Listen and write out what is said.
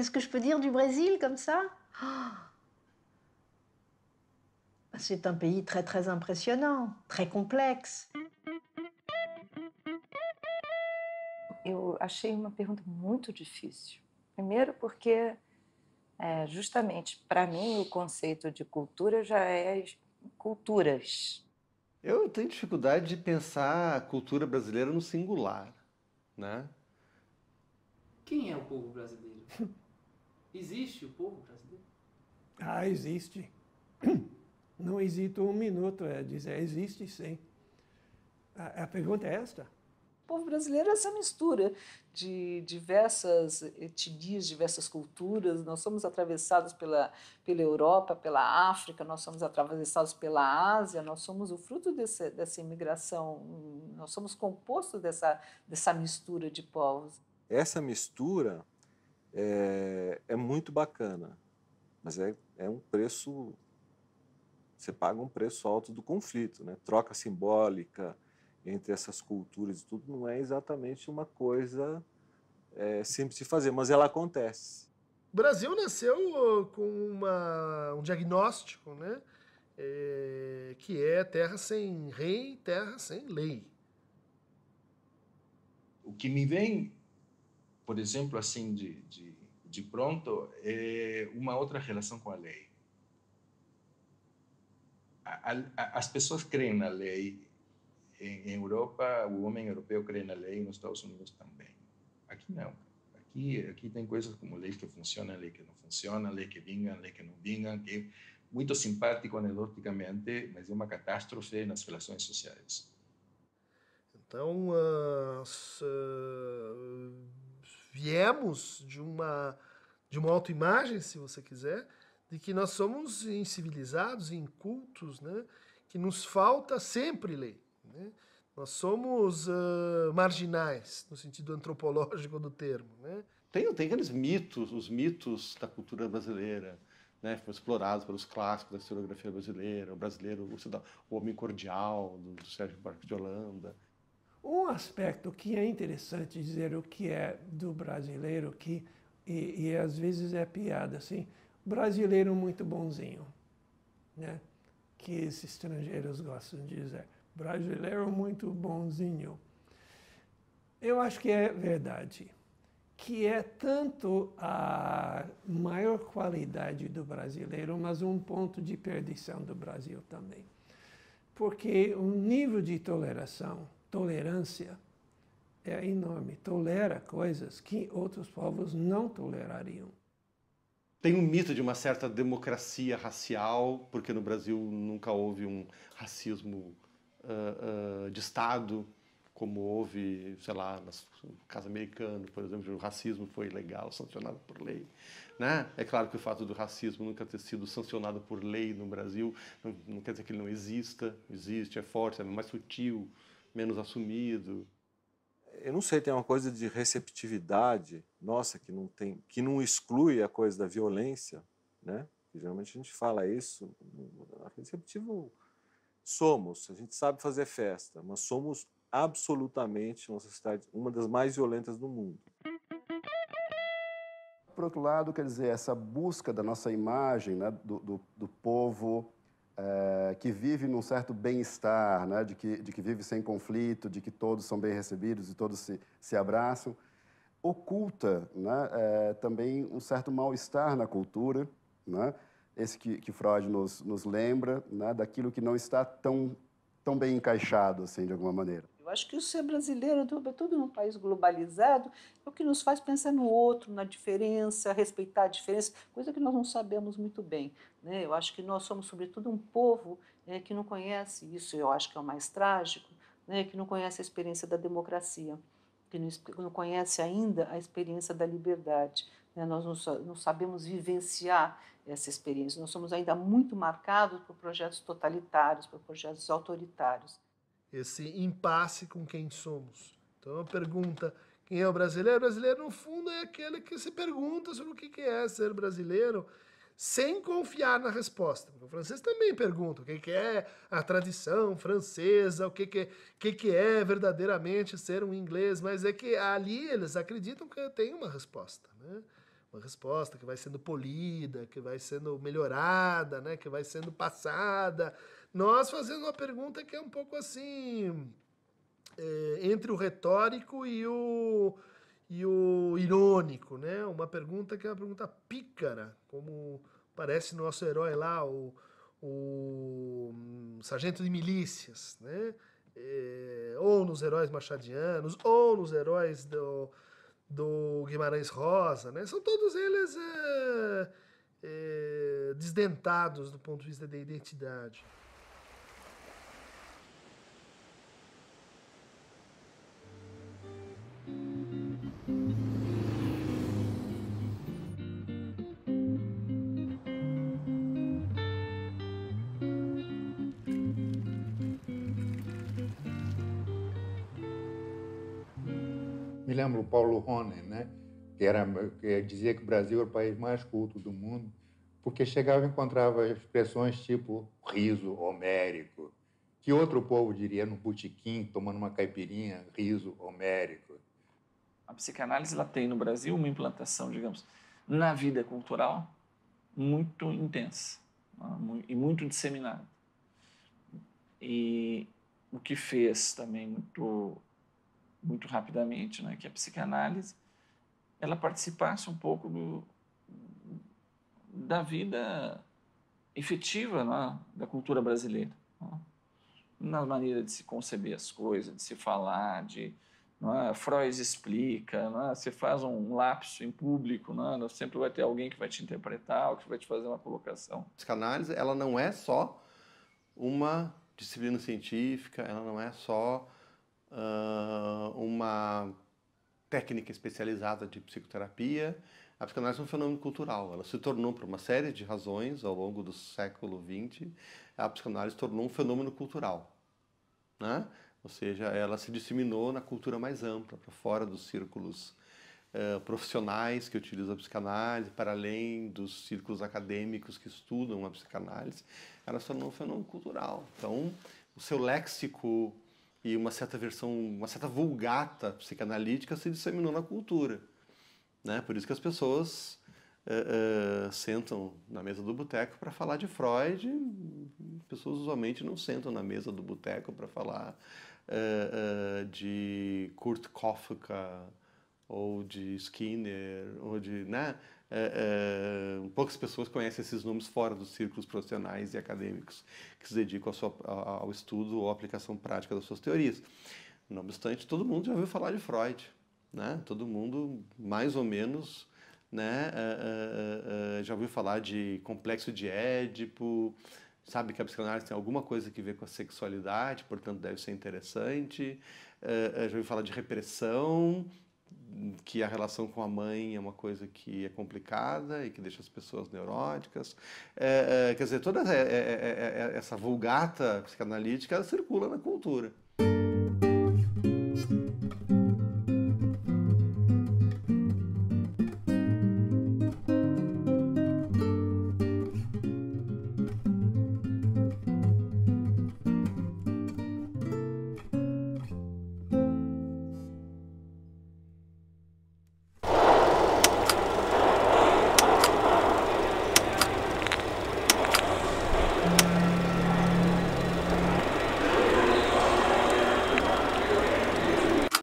Qu'est-ce que je peux dire du Brésil comme ça oh C'est un pays très très impressionant, très complexe. Eu achei uma pergunta muito difícil. Primeiro porque é, justamente para mim o conceito de cultura já é culturas. Eu tenho dificuldade de pensar a cultura brasileira no singular, né? Quem é o povo brasileiro? Existe o povo brasileiro? Ah, existe. Não hesito um minuto a é dizer, existe sim. A, a pergunta é esta. O povo brasileiro é essa mistura de diversas etnias, diversas culturas. Nós somos atravessados pela, pela Europa, pela África, nós somos atravessados pela Ásia, nós somos o fruto desse, dessa imigração, nós somos compostos dessa, dessa mistura de povos. Essa mistura é, é muito bacana, mas é, é um preço. Você paga um preço alto do conflito, né? Troca simbólica entre essas culturas e tudo não é exatamente uma coisa é, simples de fazer, mas ela acontece. O Brasil nasceu com uma, um diagnóstico, né? É, que é terra sem rei, terra sem lei. O que me vem por exemplo, assim de, de, de pronto, é uma outra relação com a lei. A, a, as pessoas creem na lei. Em, em Europa, o homem europeu crê na lei, nos Estados Unidos também. Aqui não. Aqui, aqui tem coisas como leis que funcionam, leis que não funcionam, leis que vingam, leis que não vingam, que é muito simpático anedoticamente, mas é uma catástrofe nas relações sociais. Então, as, ah, viemos de uma, de uma autoimagem, se você quiser, de que nós somos incivilizados, incultos, né? que nos falta sempre lei. Né? Nós somos uh, marginais, no sentido antropológico do termo. Né? Tem, tem aqueles mitos, os mitos da cultura brasileira, né, foram explorados pelos clássicos da historiografia brasileira, o brasileiro, o, o homem cordial, do, do Sérgio Barco de Holanda, um aspecto que é interessante dizer o que é do brasileiro, que e, e às vezes é piada, assim, brasileiro muito bonzinho, né? Que esses estrangeiros gostam de dizer, brasileiro muito bonzinho. Eu acho que é verdade, que é tanto a maior qualidade do brasileiro, mas um ponto de perdição do Brasil também. Porque o nível de toleração tolerância é enorme. Tolera coisas que outros povos não tolerariam. Tem um mito de uma certa democracia racial, porque no Brasil nunca houve um racismo uh, uh, de Estado, como houve, sei lá, no caso americano, por exemplo, o racismo foi legal, sancionado por lei. Né? É claro que o fato do racismo nunca ter sido sancionado por lei no Brasil não, não quer dizer que ele não exista, existe, é forte, é mais sutil menos assumido? Eu não sei, tem uma coisa de receptividade, nossa, que não tem, que não exclui a coisa da violência, né? Que geralmente a gente fala isso, receptivo somos, a gente sabe fazer festa, mas somos absolutamente uma sociedade uma das mais violentas do mundo. Por outro lado, quer dizer, essa busca da nossa imagem, né, do, do, do povo é, que vive num certo bem-estar, né? de, que, de que vive sem conflito, de que todos são bem recebidos e todos se, se abraçam, oculta né? é, também um certo mal-estar na cultura, né? esse que, que Freud nos, nos lembra, né? daquilo que não está tão, tão bem encaixado, assim, de alguma maneira. Acho que o ser brasileiro, sobretudo é num país globalizado, é o que nos faz pensar no outro, na diferença, respeitar a diferença, coisa que nós não sabemos muito bem. Né? Eu acho que nós somos, sobretudo, um povo né, que não conhece isso, eu acho que é o mais trágico, né, que não conhece a experiência da democracia, que não, conhece ainda a experiência da liberdade. Né? Nós não, não sabemos vivenciar essa experiência. Nós somos ainda muito marcados por projetos totalitários, por projetos autoritários esse impasse com quem somos. Então, a pergunta: quem é o brasileiro? O brasileiro, no fundo, é aquele que se pergunta sobre o que é ser brasileiro sem confiar na resposta. O francês também pergunta o que, é a tradição francesa, o que, que é verdadeiramente ser um inglês, mas é que ali eles acreditam que tem uma resposta. Né? uma resposta que vai sendo polida, que vai sendo melhorada, né, que vai sendo passada. Nós fazendo uma pergunta que é um pouco assim é, entre o retórico e o e o irônico, né? Uma pergunta que é uma pergunta pícara, como parece nosso herói lá, o, o hum, sargento de milícias, né? É, ou nos heróis machadianos, ou nos heróis do, do Guimarães Rosa, né? São todos eles é, é, desdentados do ponto de vista da identidade. me lembro o Paulo Ronen, né? que, era, que dizia que o Brasil era o país mais culto do mundo, porque chegava e encontrava expressões tipo riso homérico, que outro povo diria no botequim, tomando uma caipirinha, riso homérico. A psicanálise ela tem no Brasil uma implantação, digamos, na vida cultural muito intensa né? e muito disseminada. E o que fez também muito muito rapidamente, né, que é a psicanálise ela participasse um pouco do, da vida efetiva né, da cultura brasileira, né, na maneira de se conceber as coisas, de se falar, de é, Freud explica, né? você faz um lapso em público, né, sempre vai ter alguém que vai te interpretar ou que vai te fazer uma colocação. A psicanálise ela não é só uma disciplina científica, ela não é só uh, uma técnica especializada de psicoterapia. A psicanálise é um fenômeno cultural. Ela se tornou, por uma série de razões, ao longo do século XX, a psicanálise tornou um fenômeno cultural. Né? Ou seja, ela se disseminou na cultura mais ampla, para fora dos círculos uh, profissionais que utilizam a psicanálise, para além dos círculos acadêmicos que estudam a psicanálise. Ela se tornou um fenômeno cultural. Então, o seu léxico e uma certa versão, uma certa vulgata psicanalítica se disseminou na cultura. Né? Por isso que as pessoas uh, uh, sentam na mesa do boteco para falar de Freud, pessoas usualmente não sentam na mesa do boteco para falar uh, de Kurt Kofka ou de Skinner ou de, né? é, é, poucas pessoas conhecem esses nomes fora dos círculos profissionais e acadêmicos que se dedicam ao, ao estudo ou aplicação prática das suas teorias. Não obstante, todo mundo já ouviu falar de Freud, né? Todo mundo mais ou menos, né? Uh, uh, uh, já ouviu falar de complexo de Édipo, sabe que a psicanálise tem alguma coisa que ver com a sexualidade, portanto deve ser interessante. É, é, já ouviu falar de repressão, que a relação com a mãe é uma coisa que é complicada e que deixa as pessoas neuróticas. É, é, quer dizer, toda essa é, é, é, vulgata psicanalítica circula na cultura.